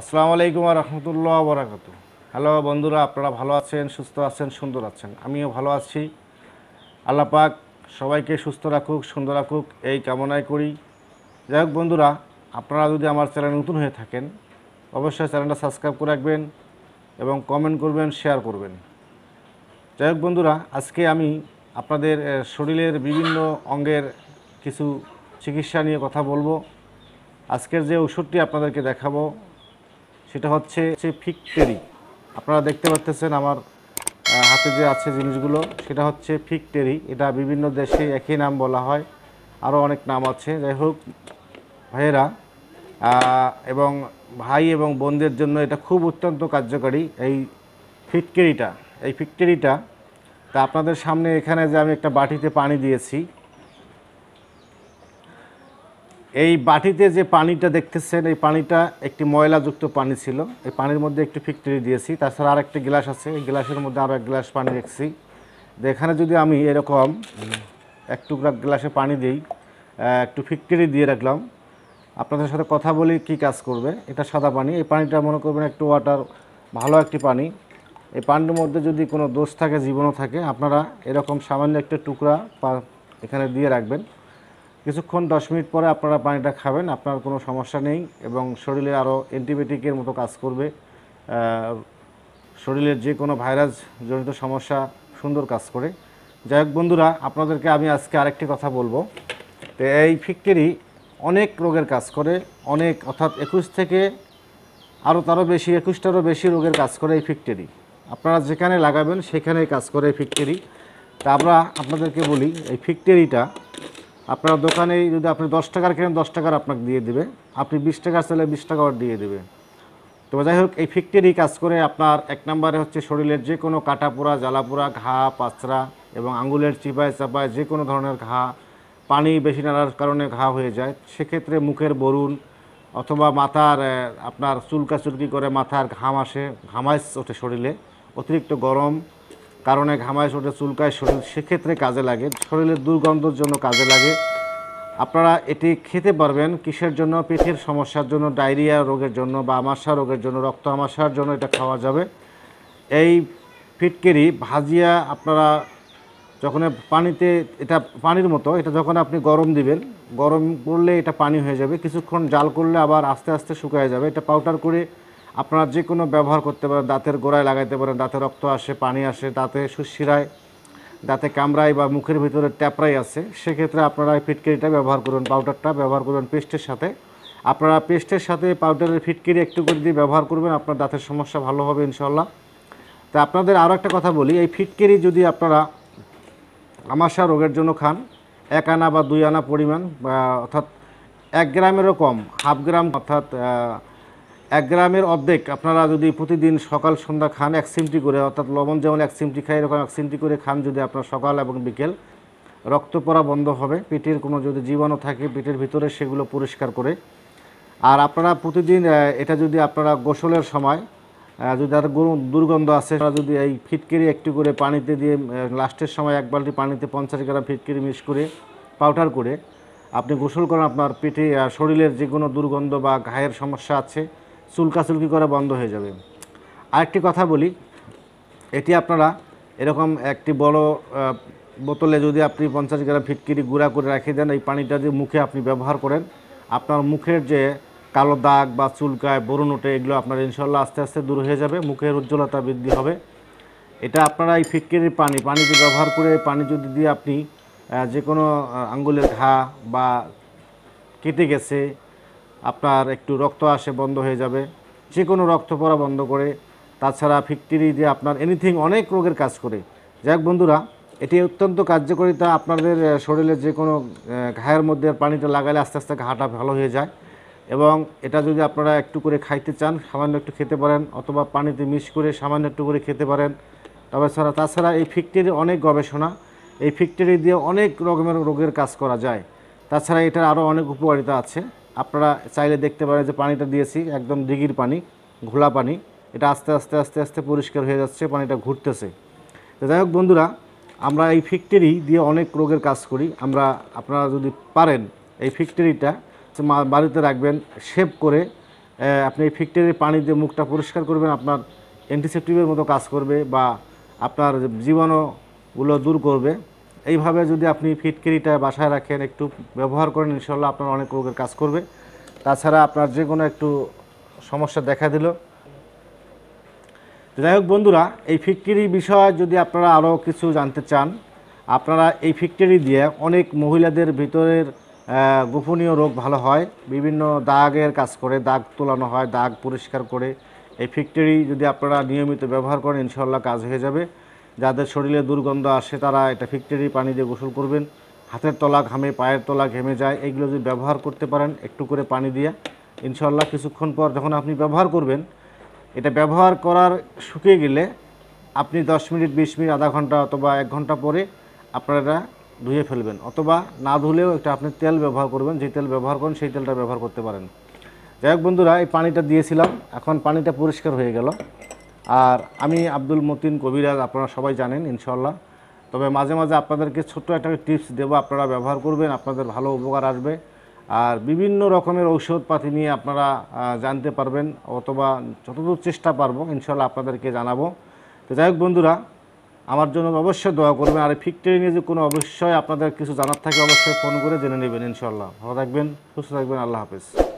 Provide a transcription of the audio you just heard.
আসসালামু আলাইকুম রহমতুল্লাহ বরাকাত হ্যালো বন্ধুরা আপনারা ভালো আছেন সুস্থ আছেন সুন্দর আছেন আমিও ভালো আছি আল্লাপাক সবাইকে সুস্থ রাখুক সুন্দর রাখুক এই কামনাই করি যাই হোক বন্ধুরা আপনারা যদি আমার চ্যানেল নতুন হয়ে থাকেন অবশ্যই চ্যানেলটা সাবস্ক্রাইব করে রাখবেন এবং কমেন্ট করবেন শেয়ার করবেন যাই হোক বন্ধুরা আজকে আমি আপনাদের শরীরের বিভিন্ন অঙ্গের কিছু চিকিৎসা নিয়ে কথা বলবো আজকের যে ওষুধটি আপনাদেরকে দেখাবো সেটা হচ্ছে হচ্ছে ফিকটেরি আপনারা দেখতে পাচ্ছেন আমার হাতে যে আছে জিনিসগুলো সেটা হচ্ছে ফিকটেরি এটা বিভিন্ন দেশে একই নাম বলা হয় আরও অনেক নাম আছে যাই হোক ভাইয়েরা এবং ভাই এবং বোনদের জন্য এটা খুব অত্যন্ত কার্যকারী এই ফিটকেরিটা এই ফিটকেরিটা তা আপনাদের সামনে এখানে যে আমি একটা বাটিতে পানি দিয়েছি এই বাটিতে যে পানিটা দেখতেছেন এই পানিটা একটি ময়লাযুক্ত পানি ছিল এই পানির মধ্যে একটি ফিক্টরি দিয়েছি তাছাড়া আর একটি গ্লাস আছে এই গ্লাসের মধ্যে আরও এক গ্লাস পানি দেখছি এখানে যদি আমি এরকম এক টুকরা গ্লাসে পানি দিই একটু ফিক্টরি দিয়ে রাখলাম আপনাদের সাথে কথা বলি কি কাজ করবে এটা সাদা পানি এই পানিটা মনে করবেন একটু ওয়াটার ভালো একটি পানি এই পানির মধ্যে যদি কোনো দোষ থাকে জীবনও থাকে আপনারা এরকম সামান্য একটা টুকরা এখানে দিয়ে রাখবেন কিছুক্ষণ দশ মিনিট পরে আপনারা পানিটা খাবেন আপনার কোনো সমস্যা নেই এবং শরীরে আরও অ্যান্টিবায়োটিকের মতো কাজ করবে শরীরের যে কোনো ভাইরাস জনিত সমস্যা সুন্দর কাজ করে যাই হোক বন্ধুরা আপনাদেরকে আমি আজকে আরেকটি কথা বলবো তো এই ফিকটেরি অনেক রোগের কাজ করে অনেক অর্থাৎ একুশ থেকে আরও তারও বেশি একুশটারও বেশি রোগের কাজ করে এই ফিকটেরি আপনারা যেখানে লাগাবেন সেখানেই কাজ করে এই ফিকটেরি তা আমরা আপনাদেরকে বলি এই ফিকটেরিটা আপনার দোকানে যদি আপনি দশ টাকার কেনেন দশ টাকার আপনাকে দিয়ে দেবে আপনি বিশ টাকার চাইলে বিশ টাকা দিয়ে দেবে তো যাই হোক এই ফিক্টেরই কাজ করে আপনার এক নম্বরে হচ্ছে শরীরের যে কোনো কাটাপোড়া জ্বালাপোড়া ঘা পাচরা এবং আঙুলের চিপায় চাপায় যে কোনো ধরনের ঘা পানি বেশি নাড়ার কারণে ঘা হয়ে যায় সেক্ষেত্রে মুখের বরুণ অথবা মাথার আপনার চুলকা চুলকি করে মাথার ঘাম আসে ঘামাইস ওঠে শরীরে অতিরিক্ত গরম কারণে ঘামায় শোটে চুলকায় শরীর সেক্ষেত্রে কাজে লাগে শরীরের দুর্গন্ধর জন্য কাজে লাগে আপনারা এটি খেতে পারবেন কিসের জন্য পেটের সমস্যার জন্য ডায়রিয়া রোগের জন্য বা আমাশা রোগের জন্য রক্ত আমাশার জন্য এটা খাওয়া যাবে এই ফিটকেরি ভাজিয়া আপনারা যখন পানিতে এটা পানির মতো এটা যখন আপনি গরম দিবেন গরম করলে এটা পানি হয়ে যাবে কিছুক্ষণ জাল করলে আবার আস্তে আস্তে শুকায় যাবে এটা পাউডার করে আপনারা যে কোনো ব্যবহার করতে পারেন দাঁতের গোড়ায় লাগাইতে পারেন দাঁতে রক্ত আসে পানি আসে দাঁতে সুশিরায় দাঁতে কামড়ায় বা মুখের ভিতরে ট্যাপরাই আছে সেক্ষেত্রে আপনারা এই ফিটকিরিটা ব্যবহার করুন পাউডারটা ব্যবহার করুন পেস্টের সাথে আপনারা পেস্টের সাথে পাউডারের ফিটকিরি একটু করে দিয়ে ব্যবহার করবেন আপনার দাঁতের সমস্যা ভালো হবে ইনশাল্লাহ তা আপনাদের আরও একটা কথা বলি এই ফিটকিরি যদি আপনারা আমাশা রোগের জন্য খান এক আনা বা দুই আনা পরিমাণ অর্থাৎ এক গ্রামেরও কম হাফ গ্রাম অর্থাৎ এক গ্রামের অর্ধেক আপনারা যদি প্রতিদিন সকাল সন্ধ্যা খান এক সিমটি করে অর্থাৎ লবণ যেমন এক সিমটি খায় এরকম এক সিমটি করে খান যদি আপনার সকাল এবং বিকেল রক্ত পড়া বন্ধ হবে পেটের কোনো যদি জীবাণু থাকে পেটের ভিতরে সেগুলো পরিষ্কার করে আর আপনারা প্রতিদিন এটা যদি আপনারা গোসলের সময় যদি আর দুর্গন্ধ আসে তারা যদি এই ফিটকিরি একটু করে পানিতে দিয়ে লাস্টের সময় এক বালতি পানিতে পঞ্চাশ গ্রাম ফিটকিরি মিক্স করে পাউডার করে আপনি গোসল করেন আপনার পেটে শরীরের যে কোনো দুর্গন্ধ বা ঘায়ের সমস্যা আছে চুলকাচুলকি করা বন্ধ হয়ে যাবে আরেকটি কথা বলি এটি আপনারা এরকম একটি বড় বোতলে যদি আপনি পঞ্চাশ গ্রাম ফিটকিরি গুঁড়া করে রেখে দেন এই পানিটা যদি মুখে আপনি ব্যবহার করেন আপনার মুখের যে কালো দাগ বা চুলকায় বরুণ ওঠে এগুলো আপনার ইনশাল্লাহ আস্তে আস্তে দূর হয়ে যাবে মুখের উজ্জ্বলতা বৃদ্ধি হবে এটা আপনারা এই ফিটকিরির পানি পানিটি ব্যবহার করে পানি যদি দিয়ে আপনি যে কোনো আঙ্গুলের ঘা বা কেটে গেছে আপনার একটু রক্ত আসে বন্ধ হয়ে যাবে যে কোনো রক্ত পড়া বন্ধ করে তাছাড়া ফিকটিরি দিয়ে আপনার এনিথিং অনেক রোগের কাজ করে যাই বন্ধুরা এটি অত্যন্ত কার্যকরিতা আপনাদের শরীরে যে কোনো ঘায়ের মধ্যে পানিটা লাগালে আস্তে আস্তে ঘাটা ভালো হয়ে যায় এবং এটা যদি আপনারা একটু করে খাইতে চান সামান্য একটু খেতে পারেন অথবা পানিতে মিক্স করে সামান্য একটু করে খেতে পারেন তবে ছাড়া তাছাড়া এই ফিকটিরি অনেক গবেষণা এই ফিকটিরি দিয়ে অনেক রকমের রোগের কাজ করা যায় তাছাড়া এটার আরও অনেক উপকারিতা আছে আপনারা চাইলে দেখতে পারেন যে পানিটা দিয়েছি একদম দিঘির পানি ঘোলা পানি এটা আস্তে আস্তে আস্তে আস্তে পরিষ্কার হয়ে যাচ্ছে পানিটা ঘুরতেছে তো যাই হোক বন্ধুরা আমরা এই ফ্যাক্টরি দিয়ে অনেক রোগের কাজ করি আমরা আপনারা যদি পারেন এই ফ্যাক্টরিটা বাড়িতে রাখবেন সেভ করে আপনি এই ফ্যাক্টরির পানি দিয়ে মুখটা পরিষ্কার করবেন আপনার অ্যান্টিসেপটিভের মতো কাজ করবে বা আপনার জীবাণুগুলো দূর করবে এইভাবে যদি আপনি ফিটকিরিটা বাসায় রাখেন একটু ব্যবহার করেন ইনশাল্লাহ আপনার অনেক রোগের কাজ করবে তাছাড়া আপনার যে কোনো একটু সমস্যা দেখা দিল যাই হোক বন্ধুরা এই ফিটকিরি বিষয়ে যদি আপনারা আরও কিছু জানতে চান আপনারা এই ফিটকিরি দিয়ে অনেক মহিলাদের ভিতরের গোপনীয় রোগ ভালো হয় বিভিন্ন দাগের কাজ করে দাগ তোলানো হয় দাগ পরিষ্কার করে এই ফিটকিরি যদি আপনারা নিয়মিত ব্যবহার করেন ইনশাল্লাহ কাজ হয়ে যাবে যাদের শরীরে দুর্গন্ধ আসে তারা এটা ফিক্টেরি পানি দিয়ে গোসল করবেন হাতের তলা ঘামে পায়ের তলা ঘেমে যায় এগুলো যদি ব্যবহার করতে পারেন একটু করে পানি দিয়ে ইনশাল্লাহ কিছুক্ষণ পর যখন আপনি ব্যবহার করবেন এটা ব্যবহার করার শুকিয়ে গেলে আপনি দশ মিনিট বিশ মিনিট আধা ঘন্টা অথবা এক ঘন্টা পরে আপনারা এটা ধুয়ে ফেলবেন অথবা না ধুলেও একটা আপনি তেল ব্যবহার করবেন যে তেল ব্যবহার করেন সেই তেলটা ব্যবহার করতে পারেন যাই হোক বন্ধুরা এই পানিটা দিয়েছিলাম এখন পানিটা পরিষ্কার হয়ে গেল আর আমি আব্দুল মতিন কবিরাজ আপনারা সবাই জানেন ইনশাল্লাহ তবে মাঝে মাঝে আপনাদেরকে ছোট্ট একটা টিপস দেবো আপনারা ব্যবহার করবেন আপনাদের ভালো উপকার আসবে আর বিভিন্ন রকমের ঔষধপাতি নিয়ে আপনারা জানতে পারবেন অথবা যতদূর চেষ্টা পারবো ইনশাল্লাহ আপনাদেরকে জানাবো তো যাই হোক বন্ধুরা আমার জন্য অবশ্যই দোয়া করবেন আর ফিক্টরি নিয়ে যে কোনো অবশ্যই আপনাদের কিছু জানার থাকে অবশ্যই ফোন করে জেনে নেবেন ইনশাল্লাহ ভালো থাকবেন সুস্থ থাকবেন আল্লাহ হাফেজ